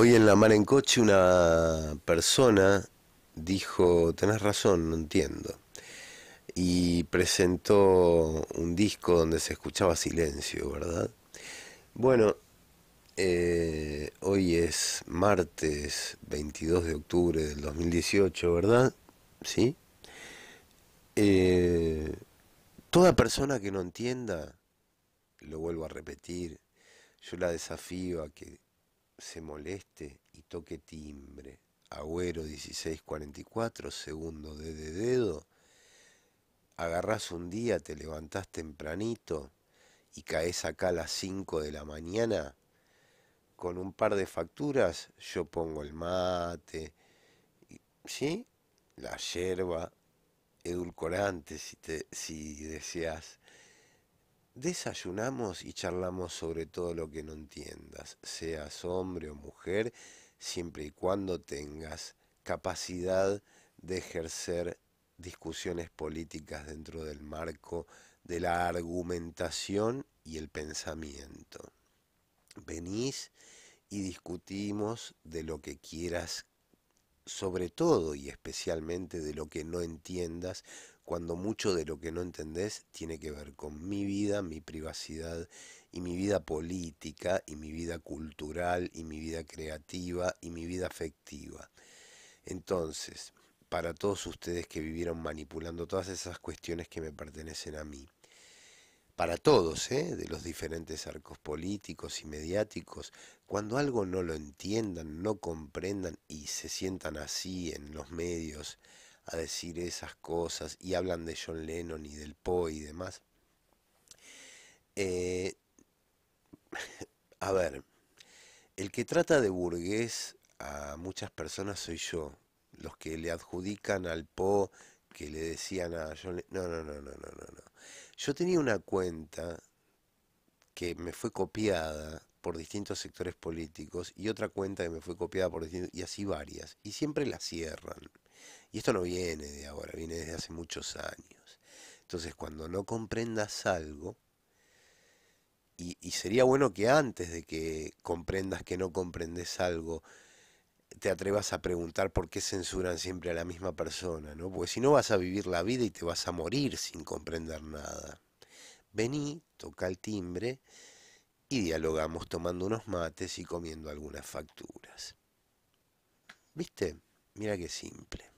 Hoy en la mar en coche una persona dijo, tenés razón, no entiendo. Y presentó un disco donde se escuchaba silencio, ¿verdad? Bueno, eh, hoy es martes 22 de octubre del 2018, ¿verdad? ¿Sí? Eh, toda persona que no entienda, lo vuelvo a repetir, yo la desafío a que se moleste y toque timbre. Agüero 1644, segundo D de dedo. Agarrás un día, te levantás tempranito y caes acá a las 5 de la mañana. Con un par de facturas yo pongo el mate, ¿sí? La yerba, edulcorante si, te, si deseas Desayunamos y charlamos sobre todo lo que no entiendas, seas hombre o mujer, siempre y cuando tengas capacidad de ejercer discusiones políticas dentro del marco de la argumentación y el pensamiento. Venís y discutimos de lo que quieras sobre todo y especialmente de lo que no entiendas, cuando mucho de lo que no entendés tiene que ver con mi vida, mi privacidad y mi vida política y mi vida cultural y mi vida creativa y mi vida afectiva. Entonces, para todos ustedes que vivieron manipulando todas esas cuestiones que me pertenecen a mí, para todos, ¿eh? de los diferentes arcos políticos y mediáticos, cuando algo no lo entiendan, no comprendan y se sientan así en los medios a decir esas cosas y hablan de John Lennon y del Poe y demás. Eh, a ver, el que trata de burgués a muchas personas soy yo, los que le adjudican al Poe que le decían a John Lennon, no, no, no, no, no, yo tenía una cuenta que me fue copiada por distintos sectores políticos y otra cuenta que me fue copiada por distintos, y así varias, y siempre la cierran. Y esto no viene de ahora, viene desde hace muchos años. Entonces, cuando no comprendas algo, y, y sería bueno que antes de que comprendas que no comprendes algo, te atrevas a preguntar por qué censuran siempre a la misma persona, ¿no? Porque si no vas a vivir la vida y te vas a morir sin comprender nada. Vení, toca el timbre y dialogamos tomando unos mates y comiendo algunas facturas. ¿Viste? Mira qué simple.